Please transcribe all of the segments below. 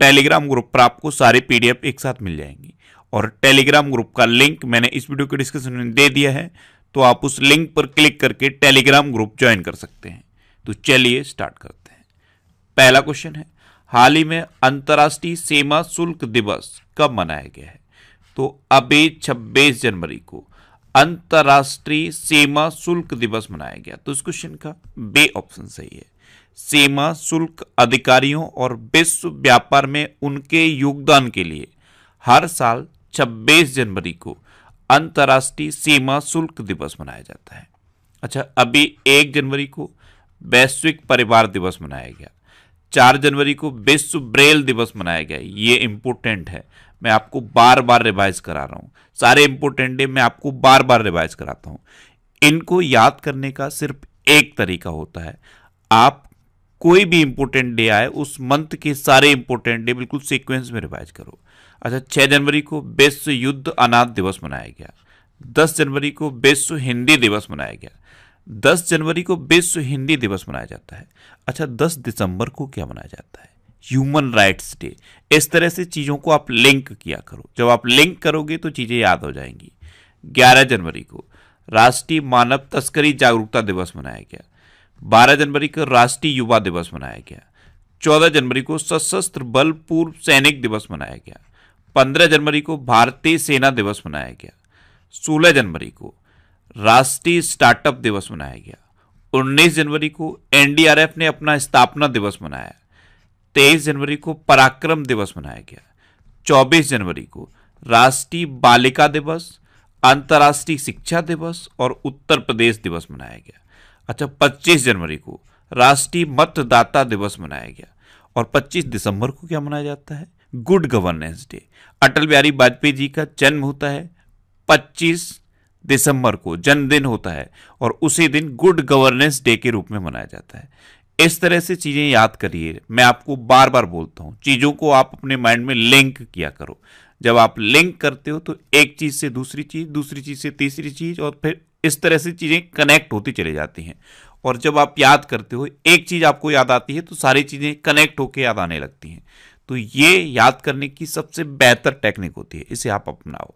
Telegram group पर आपको सारे पीडीएफ एक साथ मिल जाएंगी और टेलीग्राम ग्रुप का लिंक मैंने इस वीडियो के डिस्क्रिप्शन में दे दिया है तो आप उस लिंक पर क्लिक करके टेलीग्राम ग्रुप ज्वाइन कर सकते हैं तो चलिए स्टार्ट करते हैं पहला क्वेश्चन है हाल ही में अंतर्राष्ट्रीय सीमा शुल्क दिवस कब मनाया गया है तो अभी 26 जनवरी को अंतर्राष्ट्रीय सीमा शुल्क दिवस मनाया गया तो इस क्वेश्चन का बे ऑप्शन सही है सीमा शुल्क अधिकारियों और विश्व व्यापार में उनके योगदान के लिए हर साल 26 जनवरी को अंतर्राष्ट्रीय सीमा शुल्क दिवस मनाया जाता है अच्छा अभी एक जनवरी को वैश्विक परिवार दिवस मनाया गया चार जनवरी को विश्व ब्रेल दिवस मनाया गया ये इम्पोर्टेंट है मैं आपको बार बार रिवाइज करा रहा हूँ सारे इम्पोर्टेंट डे मैं आपको बार बार रिवाइज कराता हूँ इनको याद करने का सिर्फ एक तरीका होता है आप कोई भी इंपॉर्टेंट डे आए उस मंथ के सारे इंपॉर्टेंट डे बिल्कुल सीक्वेंस में रिवाइज करो अच्छा छः जनवरी को विश्व युद्ध अनाथ दिवस मनाया गया दस जनवरी को विश्व हिंदी दिवस मनाया गया दस जनवरी को विश्व हिंदी दिवस मनाया जाता है अच्छा दस दिसंबर को क्या मनाया जाता है ह्यूमन राइट्स डे इस तरह से चीज़ों को आप लिंक किया करो जब आप लिंक करोगे तो चीज़ें याद हो जाएंगी ग्यारह जनवरी को राष्ट्रीय मानव तस्करी जागरूकता दिवस मनाया गया बारह जनवरी को राष्ट्रीय युवा दिवस मनाया गया चौदह जनवरी को सशस्त्र बल पूर्व सैनिक दिवस मनाया गया पंद्रह जनवरी को भारतीय सेना दिवस मनाया गया सोलह जनवरी को राष्ट्रीय स्टार्टअप दिवस मनाया गया उन्नीस जनवरी को एनडीआरएफ ने अपना स्थापना दिवस मनाया तेईस जनवरी को पराक्रम दिवस मनाया गया चौबीस जनवरी को राष्ट्रीय बालिका दिवस अंतर्राष्ट्रीय शिक्षा दिवस और उत्तर प्रदेश दिवस मनाया गया अच्छा 25 जनवरी को राष्ट्रीय मतदाता दिवस मनाया गया और 25 दिसंबर को क्या मनाया जाता है good governance day Atal Bihari Vajpayee ji का जन्म होता है 25 दिसंबर को जन्मदिन होता है और उसी दिन गुड गवर्नेंस डे के रूप में मनाया जाता है इस तरह से चीज़ें याद करिए मैं आपको बार बार बोलता हूँ चीज़ों को आप अपने माइंड में लिंक किया करो जब आप लिंक करते हो तो एक चीज़ से दूसरी चीज़ दूसरी चीज़ से तीसरी चीज़ और फिर इस तरह से चीज़ें कनेक्ट होती चली जाती हैं और जब आप याद करते हो एक चीज़ आपको याद आती है तो सारी चीज़ें कनेक्ट होकर याद आने लगती हैं तो ये याद करने की सबसे बेहतर टेक्निक होती है इसे आप अपनाओ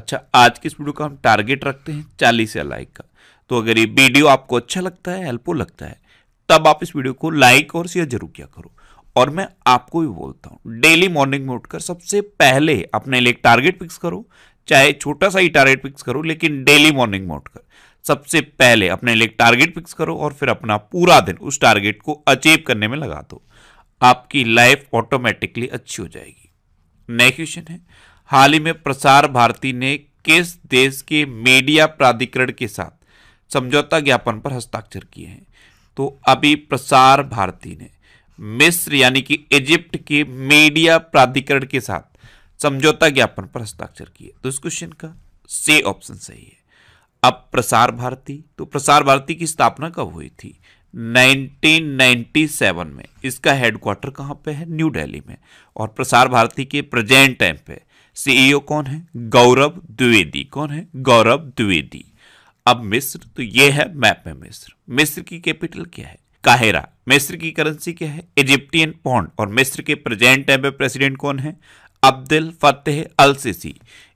अच्छा आज की इस वीडियो का हम टारगेट रखते हैं चालीस या लाइक का तो अगर ये वीडियो आपको अच्छा लगता है हेल्पफुल लगता है तब आप इस वीडियो को लाइक और शेयर जरूर किया करो और मैं आपको भी बोलता हूँ डेली मॉर्निंग में उठकर सबसे पहले अपने लिए टारगेट फिक्स करो चाहे छोटा सा ही टारगेट फिक्स करो लेकिन डेली मॉर्निंग मोड कर सबसे पहले अपने लिए टारगेट फिक्स करो और फिर अपना पूरा दिन उस टारगेट को अचीव करने में लगा दो आपकी लाइफ ऑटोमेटिकली अच्छी हो जाएगी नेक्स्ट क्वेश्चन है हाल ही में प्रसार भारती ने किस देश के मीडिया प्राधिकरण के साथ समझौता ज्ञापन पर हस्ताक्षर किए हैं तो अभी प्रसार भारती ने मिस्र यानी कि इजिप्ट के मीडिया प्राधिकरण के साथ समझौता ज्ञापन पर हस्ताक्षर किए तो इस क्वेश्चन का से ऑप्शन सही है अब प्रसार भारती तो प्रसार भारती की स्थापना कब हुई थी 1997 में इसका हेडक्वार्टर कहाँ पे है न्यू दिल्ली में और प्रसार भारती के प्रेजेंट टाइम पे सीईओ e कौन है गौरव द्विवेदी कौन है गौरव द्विवेदी अब मिस्र तो ये है मैप में मिस्र मिस्र की कैपिटल क्या है काहिरा मिस्र की करेंसी क्या है इजिप्टियन पौंड और मिस्र के प्रेजेंट टाइम पे प्रेसिडेंट कौन है अब्दुल फतेह अल सिसी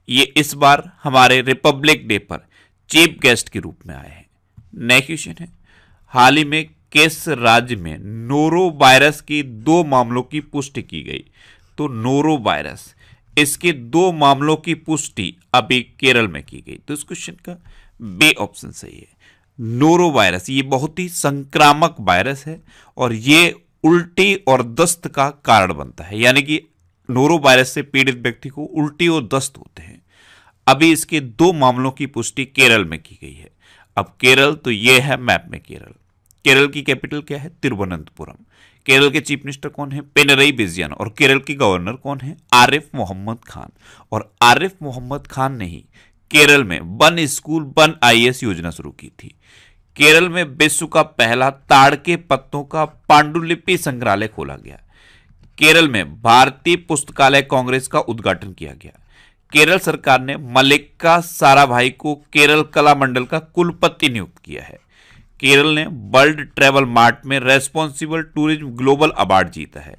ये इस बार हमारे रिपब्लिक डे पर चीफ गेस्ट के रूप में आए हैं नेक्स्ट क्वेश्चन है हाल ही में किस राज्य में नोरो वायरस की दो मामलों की पुष्टि की गई तो नोरो वायरस इसके दो मामलों की पुष्टि अभी केरल में की गई तो इस क्वेश्चन का बे ऑप्शन सही है नोरो वायरस ये बहुत ही संक्रामक वायरस है और ये उल्टी और दस्त का कारण बनता है यानी कि नोरो वायरस से पीड़ित व्यक्ति को उल्टी और दस्त होते हैं अभी इसके दो मामलों की पुष्टि केरल में की गई है अब केरल तो ये है मैप में केरल केरल की कैपिटल क्या है तिरुवनंतपुरम केरल के चीफ मिनिस्टर कौन है पेनरई बिजियन और केरल के गवर्नर कौन है आरिफ मोहम्मद खान और आरिफ मोहम्मद खान ने ही केरल में वन स्कूल वन आई योजना शुरू की थी केरल में विश्व का पहला ताड़ के पत्तों का पांडुलिपि संग्रहालय खोला गया केरल में भारतीय पुस्तकालय कांग्रेस का उद्घाटन किया गया केरल सरकार ने मलिक्का साराभाई को केरल कला मंडल का कुलपति नियुक्त किया है केरल ने वर्ल्ड ट्रेवल मार्ट में रेस्पॉन्सिबल टूरिज्म ग्लोबल अवार्ड जीता है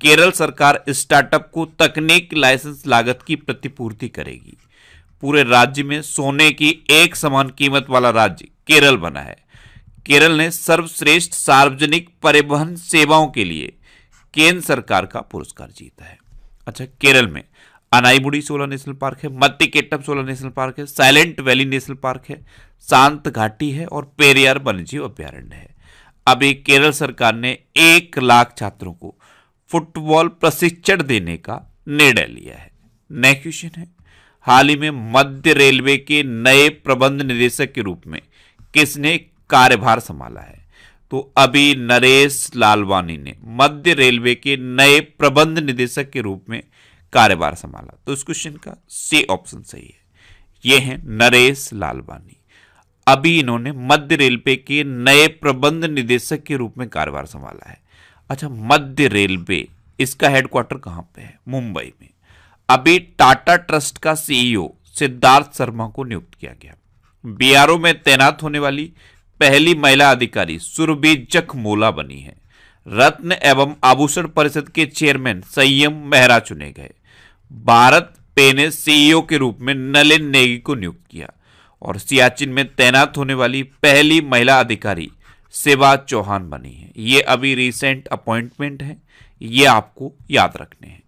केरल सरकार स्टार्टअप को तकनीक लाइसेंस लागत की प्रतिपूर्ति करेगी पूरे राज्य में सोने की एक समान कीमत वाला राज्य केरल बना है केरल ने सर्वश्रेष्ठ सार्वजनिक परिवहन सेवाओं के लिए केंद्र सरकार का पुरस्कार जीता है अच्छा केरल में अनाईमुड़ी सोलर नेशनल पार्क है मत्ती केटम सोलर नेशनल पार्क है साइलेंट वैली नेशनल पार्क है शांत घाटी है और पेरियार वन्यजीव अभ्यारण्य है अभी केरल सरकार ने एक लाख छात्रों को फुटबॉल प्रशिक्षण देने का निर्णय लिया है नेक्स्ट क्वेश्चन है हाल ही में मध्य रेलवे के नए प्रबंध निदेशक के रूप में किसने कार्यभार संभाला है तो अभी नरेश लालवानी ने मध्य रेलवे के नए प्रबंध निदेशक के रूप में कार्यभार संभाला तो इस क्वेश्चन का सी ऑप्शन सही है ये हैं नरेश लालवानी अभी इन्होंने मध्य रेलवे के नए प्रबंध निदेशक के रूप में कार्यभार संभाला है अच्छा मध्य रेलवे इसका हेडक्वार्टर कहां पे है मुंबई में अभी टाटा ट्रस्ट का सीईओ e सिद्धार्थ शर्मा को नियुक्त किया गया बीआरओ में तैनात होने वाली पहली महिला अधिकारी सुरभि जखमोला बनी है रत्न एवं आभूषण परिषद के चेयरमैन संयम मेहरा चुने गए भारत पे ने सीईओ के रूप में नलिन नेगी को नियुक्त किया और सियाचिन में तैनात होने वाली पहली महिला अधिकारी सेवा चौहान बनी है ये अभी रिसेंट अपॉइंटमेंट है ये आपको याद रखने हैं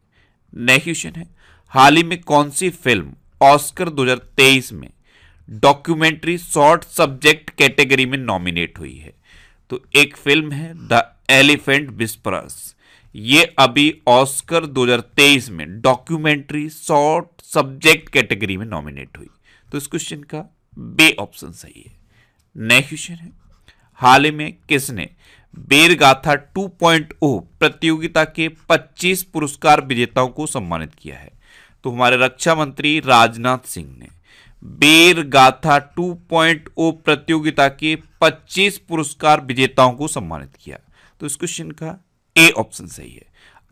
नेक्स्ट क्वेश्चन है हाल ही में कौन सी फिल्म ऑस्कर 2023 में डॉक्यूमेंट्री शॉर्ट सब्जेक्ट कैटेगरी में नॉमिनेट हुई है तो एक फिल्म है द एलिफेंट बिस्परस ये अभी ऑस्कर 2023 में डॉक्यूमेंट्री शॉर्ट सब्जेक्ट कैटेगरी में नॉमिनेट हुई तो इस क्वेश्चन का बे ऑप्शन सही है नेक्स्ट क्वेश्चन है हाल ही में किसने बेरगाथा 2.0 प्रतियोगिता के 25 पुरस्कार विजेताओं को सम्मानित किया है तो हमारे रक्षा मंत्री राजनाथ सिंह ने बेर गाथा 2.0 प्रतियोगिता के 25 पुरस्कार विजेताओं को सम्मानित किया तो इस क्वेश्चन का ए ऑप्शन सही है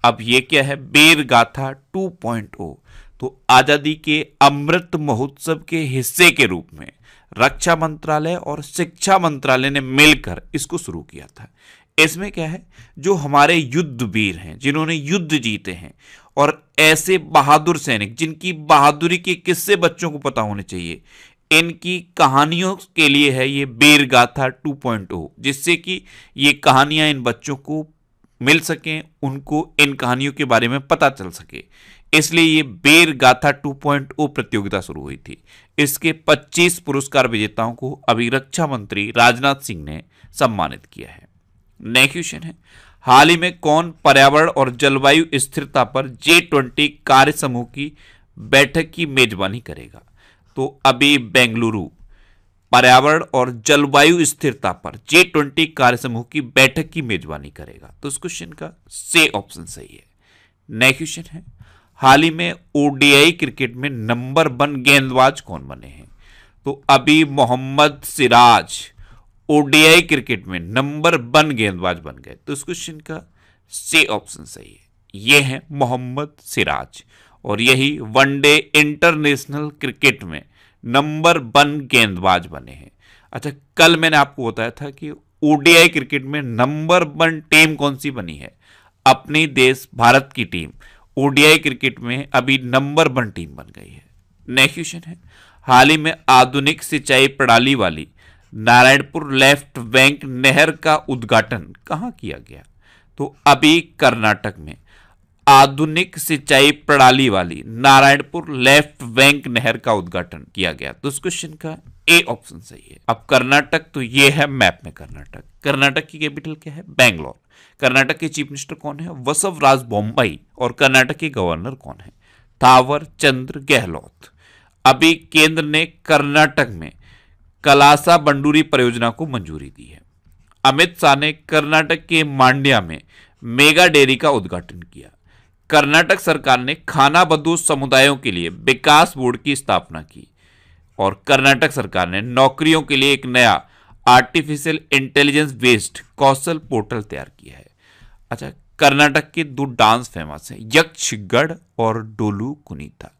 अब ये क्या है बेर गाथा 2.0 तो आजादी के अमृत महोत्सव के हिस्से के रूप में रक्षा मंत्रालय और शिक्षा मंत्रालय ने मिलकर इसको शुरू किया था इसमें क्या है जो हमारे युद्ध वीर हैं जिन्होंने युद्ध जीते हैं और ऐसे बहादुर सैनिक जिनकी बहादुरी के किस्से बच्चों को पता होने चाहिए इनकी कहानियों के लिए है ये बेर गाथा 2.0 जिससे कि ये कहानियां इन बच्चों को मिल सकें उनको इन कहानियों के बारे में पता चल सके इसलिए ये बेर गाथा 2.0 प्रतियोगिता शुरू हुई थी इसके 25 पुरस्कार विजेताओं को अभी रक्षा मंत्री राजनाथ सिंह ने सम्मानित किया है नेक्स्ट क्वेश्चन है हाल ही में कौन पर्यावरण और जलवायु स्थिरता पर जे ट्वेंटी कार्य समूह की बैठक की मेजबानी करेगा तो अभी बेंगलुरु पर्यावरण और जलवायु स्थिरता पर जे ट्वेंटी कार्य समूह की बैठक की मेजबानी करेगा तो इस क्वेश्चन का से ऑप्शन सही है नेक्स्ट क्वेश्चन है हाल ही में ओडीआई क्रिकेट में नंबर वन गेंदबाज कौन बने हैं तो अभी मोहम्मद सिराज ओडीआई क्रिकेट में नंबर वन गेंदबाज बन गए तो इस क्वेश्चन का से ऑप्शन सही है ये है मोहम्मद सिराज और यही वनडे इंटरनेशनल क्रिकेट में नंबर वन गेंदबाज बने हैं अच्छा कल मैंने आपको बताया था कि ओडीआई क्रिकेट में नंबर वन टीम कौन सी बनी है अपने देश भारत की टीम ओडीआई क्रिकेट में अभी नंबर वन टीम बन गई है नेक्स्ट क्वेश्चन है हाल ही में आधुनिक सिंचाई प्रणाली वाली नारायणपुर लेफ्ट बैंक नहर का उद्घाटन कहाँ किया गया तो अभी कर्नाटक में आधुनिक सिंचाई प्रणाली वाली नारायणपुर लेफ्ट बैंक नहर का उद्घाटन किया गया तो उस क्वेश्चन का ए ऑप्शन सही है अब कर्नाटक तो ये है मैप में कर्नाटक कर्नाटक की कैपिटल क्या है बैंगलोर कर्नाटक के चीफ मिनिस्टर कौन है वसव राज और कर्नाटक के गवर्नर कौन है थावर चंद्र गहलोत अभी केंद्र ने कर्नाटक में कलासा बंडूरी परियोजना को मंजूरी दी है अमित शाह ने कर्नाटक के मांड्या में मेगा डेयरी का उद्घाटन किया कर्नाटक सरकार ने खानाबदू समुदायों के लिए विकास बोर्ड की स्थापना की और कर्नाटक सरकार ने नौकरियों के लिए एक नया artificial intelligence based Kaushal portal तैयार किया है अच्छा कर्नाटक के दो डांस फेमस हैं यक्षगढ़ और डोलू कुनीता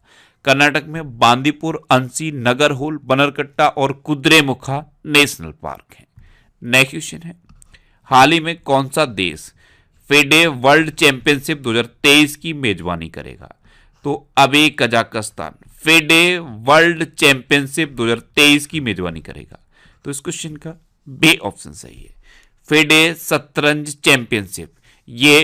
कर्नाटक में बांदीपुर अंसी नगर होल बनरकट्टा और कुद्रेमुखा नेशनल पार्क हैं नेक्स्ट क्वेश्चन है हाल ही में कौन सा देश फेडे वर्ल्ड चैंपियनशिप 2023 की मेजबानी करेगा तो अबे कजाकिस्तान फेडे वर्ल्ड चैंपियनशिप 2023 की मेजबानी करेगा तो इस क्वेश्चन का बे ऑप्शन सही है फेडे शतरंज चैंपियनशिप ये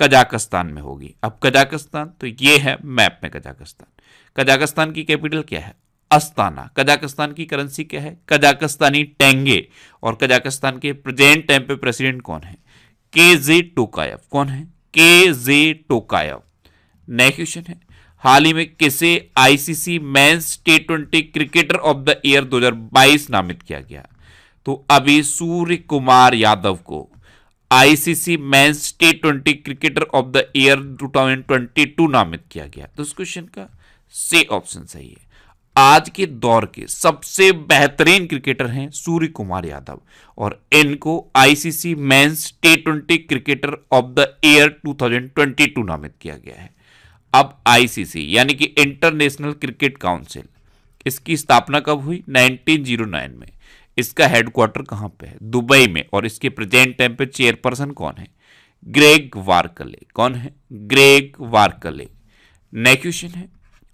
कजाकिस्तान में होगी अब कजाकिस्तान तो ये है मैप में कजाकिस्तान कजाकिस्तान की कैपिटल क्या है अस्ताना कजाकिस्तान की करेंसी क्या है कजाकिस्तानी टेंगे और कजाकिस्तान के प्रेजेंट टाइम पे प्रेसिडेंट कौन है के जे टोकायव कौन है के जे टोकायव नया क्वेश्चन है हाल ही में किसे ICC men's T twenty cricketer of the year 2022 नामित किया गया तो अभी सूर्य कुमार यादव को आईसीसी मैं T twenty cricketer of the year 2022 नामित किया गया तो इस क्वेश्चन का से ऑप्शन सही है आज के दौर के सबसे बेहतरीन क्रिकेटर हैं सूर्य कुमार यादव और इनको ICC men's T twenty cricketer of the year 2022 नामित किया गया है अब आईसीसी यानी कि इंटरनेशनल क्रिकेट काउंसिल इसकी स्थापना कब हुई 1909 में इसका हेडक्वार्टर कहाँ पे है दुबई में और इसके प्रेजेंट टाइम पे चेयरपर्सन कौन है ग्रेग वार्कले कौन है ग्रेग वार्कले नेक्स्ट क्वेश्चन है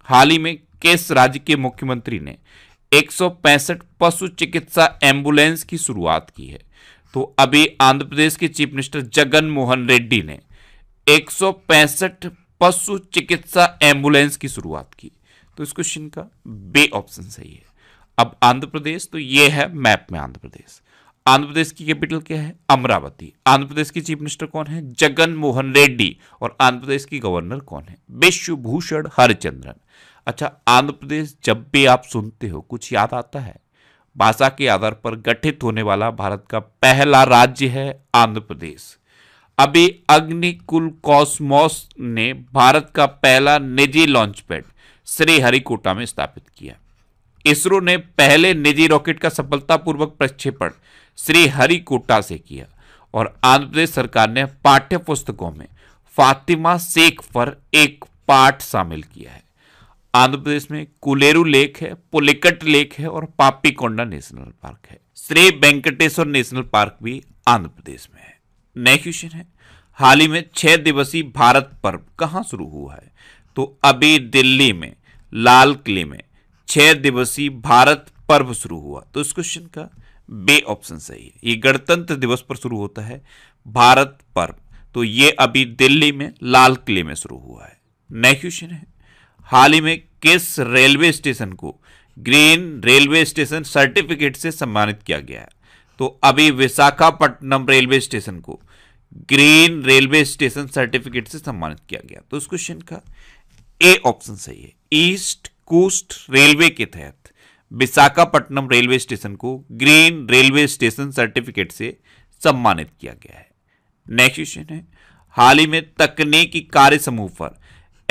हाल ही में किस राज्य के मुख्यमंत्री ने एक पशु चिकित्सा एम्बुलेंस की शुरुआत की है तो अभी आंध्र प्रदेश के चीफ मिनिस्टर जगन मोहन रेड्डी ने एक पशु चिकित्सा एम्बुलेंस की शुरुआत की तो इस क्वेश्चन का बे ऑप्शन सही है अब आंध्र प्रदेश तो ये है मैप में आंध्र प्रदेश आंध्र प्रदेश की कैपिटल क्या है अमरावती आंध्र प्रदेश की चीफ मिनिस्टर कौन है जगन मोहन रेड्डी और आंध्र प्रदेश की गवर्नर कौन है विश्वभूषण हरिचंद्रन अच्छा आंध्र प्रदेश जब भी आप सुनते हो कुछ याद आता है भाषा के आधार पर गठित होने वाला भारत का पहला राज्य है आंध्र प्रदेश अभी अग्निकुल कॉस्मोस ने भारत का पहला निजी लॉन्चपैड श्रीहरिकोटा में स्थापित किया इसरो ने पहले निजी रॉकेट का सफलतापूर्वक प्रक्षेपण श्रीहरिकोटा से किया और आंध्र प्रदेश सरकार ने पाठ्य पुस्तकों में फातिमा शेख पर एक पाठ शामिल किया है आंध्र प्रदेश में कुलेरू लेक है पुलिकट लेक है और पापीकोंडा नेशनल पार्क है श्री वेंकटेश्वर नेशनल पार्क भी आंध्र प्रदेश में है नेक्स्ट क्वेश्चन है हाल ही में छह दिवसीय भारत पर्व कहाँ शुरू हुआ है तो अभी दिल्ली में लाल किले में छह दिवसीय भारत पर्व शुरू हुआ तो इस क्वेश्चन का बे ऑप्शन सही है ये गणतंत्र दिवस पर शुरू होता है भारत पर्व तो ये अभी दिल्ली में लाल किले में शुरू हुआ है नेक्स्ट क्वेश्चन है हाल ही में किस रेलवे स्टेशन को ग्रीन रेलवे स्टेशन सर्टिफिकेट से सम्मानित किया गया है तो अभी विशाखापट्टनम रेलवे स्टेशन को ग्रीन रेलवे स्टेशन सर्टिफिकेट से सम्मानित किया गया तो इस क्वेश्चन का ए ऑप्शन सही है ईस्ट कोस्ट रेलवे के तहत विशाखापट्टनम रेलवे स्टेशन को ग्रीन रेलवे स्टेशन सर्टिफिकेट से सम्मानित किया गया है नेक्स्ट क्वेश्चन है हाल ही में तकनीकी कार्य समूह पर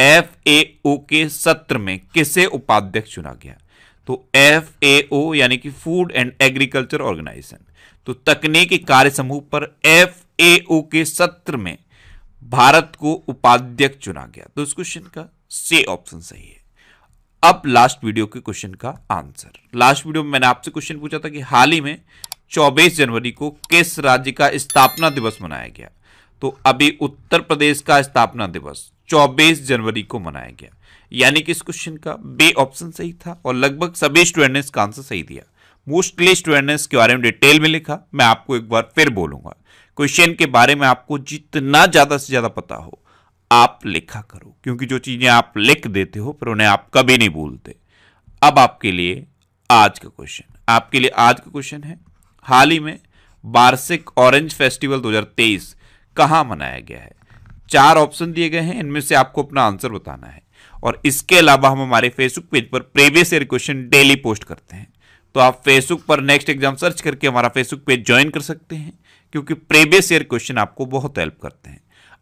एफ ए के सत्र में किसे उपाध्यक्ष चुना गया तो एफ यानी कि फूड एंड एग्रीकल्चर ऑर्गेनाइजेशन तो तकनीकी कार्य समूह पर एफ ए के सत्र में भारत को उपाध्यक्ष चुना गया तो इस क्वेश्चन का से ऑप्शन सही है अब लास्ट वीडियो के क्वेश्चन का आंसर लास्ट वीडियो में मैंने आपसे क्वेश्चन पूछा था कि हाल ही में 24 जनवरी को किस राज्य का स्थापना दिवस मनाया गया तो अभी उत्तर प्रदेश का स्थापना दिवस 24 जनवरी को मनाया गया यानी कि इस क्वेश्चन का बे ऑप्शन सही था और लगभग सभी स्टूडेंट ने इसका आंसर सही दिया मोस्टली स्टूडेंट ने इसके बारे में डिटेल में लिखा मैं आपको एक बार फिर बोलूंगा क्वेश्चन के बारे में आपको जितना ज़्यादा से ज़्यादा पता हो आप लिखा करो क्योंकि जो चीज़ें आप लिख देते हो पर उन्हें आप कभी नहीं भूलते अब आपके लिए आज का क्वेश्चन आपके लिए आज का क्वेश्चन है हाल ही में वार्षिक ऑरेंज फेस्टिवल 2023 कहां मनाया गया है चार ऑप्शन दिए गए हैं इनमें से आपको अपना आंसर बताना है और इसके अलावा हम हमारे फेसबुक पेज पर previous year question daily post करते हैं तो आप फेसबुक पर नेक्स्ट एग्जाम सर्च करके हमारा फेसबुक पेज ज्वाइन कर सकते हैं क्योंकि प्रीवियस ईयर क्वेश्चन आपको बहुत हेल्प करते हैं